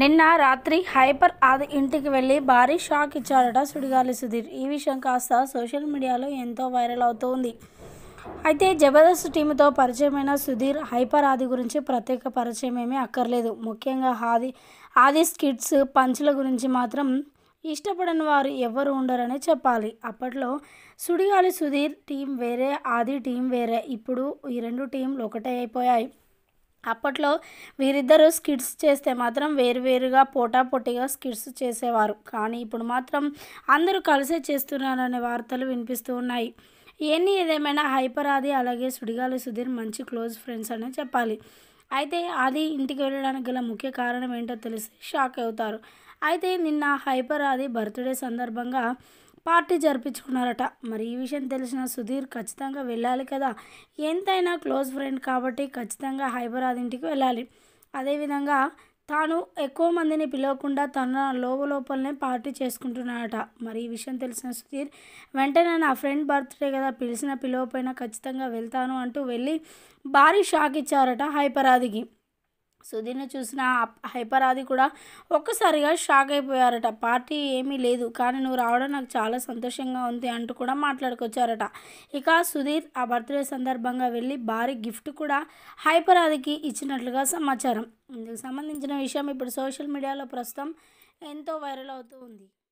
నిన్న రాత్రి హైపర్ ఆది ఇంటికి వెళ్ళి భారీ షాక్ ఇచ్చాడట సుడిగాలి సుధీర్ ఈ విషయం కాస్త సోషల్ మీడియాలో ఎంతో వైరల్ అవుతోంది అయితే జబర్దస్త్ టీంతో పరిచయమైన సుధీర్ హైపర్ ఆది గురించి ప్రత్యేక పరిచయం ఏమీ అక్కర్లేదు ముఖ్యంగా ఆది ఆది స్కిట్స్ పంచుల గురించి మాత్రం ఇష్టపడని వారు ఎవరు ఉండరనే చెప్పాలి అప్పట్లో సుడిగాలి సుధీర్ టీం వేరే ఆది టీం వేరే ఇప్పుడు ఈ రెండు టీంలు ఒకటే అయిపోయాయి అప్పట్లో వీరిద్దరూ స్కిట్స్ చేస్తే మాత్రం వేరువేరుగా పోటాపోటీగా స్కిట్స్ చేసేవారు కానీ ఇప్పుడు మాత్రం అందరూ కలిసే చేస్తున్నారనే వార్తలు వినిపిస్తూ ఉన్నాయి ఎన్ని ఏదేమైనా హైపర్ ఆది అలాగే సుడిగాలి సుధీర్ మంచి క్లోజ్ ఫ్రెండ్స్ అనే చెప్పాలి అయితే ఆది ఇంటికి వెళ్ళడానికి గల ముఖ్య కారణం ఏంటో తెలిసి షాక్ అవుతారు అయితే నిన్న హైపర్ ఆది బర్త్డే సందర్భంగా పార్టీ జరిపించుకున్నారట మరి ఈ విషయం తెలిసిన సుధీర్ ఖచ్చితంగా వెళ్ళాలి కదా ఎంతైనా క్లోజ్ ఫ్రెండ్ కాబట్టి ఖచ్చితంగా హైబరాద్ ఇంటికి వెళ్ళాలి అదేవిధంగా తాను ఎక్కువ మందిని పిలవకుండా తన లోపలనే పార్టీ చేసుకుంటున్నాడట మరి ఈ విషయం తెలిసిన సుధీర్ వెంటనే నా ఫ్రెండ్ బర్త్డే కదా పిలిచిన పిలవపోయినా ఖచ్చితంగా వెళ్తాను అంటూ వెళ్ళి భారీ షాక్ ఇచ్చారట హైపరాదికి సుధీర్ని చూసిన హైపరాది కూడా ఒక్కసారిగా షాక్ అయిపోయారట పార్టీ ఏమీ లేదు కానీ నువ్వు రావడం నాకు చాలా సంతోషంగా ఉంది అంటూ కూడా మాట్లాడుకొచ్చారట ఇక సుధీర్ ఆ బర్త్డే సందర్భంగా వెళ్ళి భారీ గిఫ్ట్ కూడా హైపరాదికి ఇచ్చినట్లుగా సమాచారం ఇందుకు సంబంధించిన విషయం ఇప్పుడు సోషల్ మీడియాలో ప్రస్తుతం ఎంతో వైరల్ అవుతూ ఉంది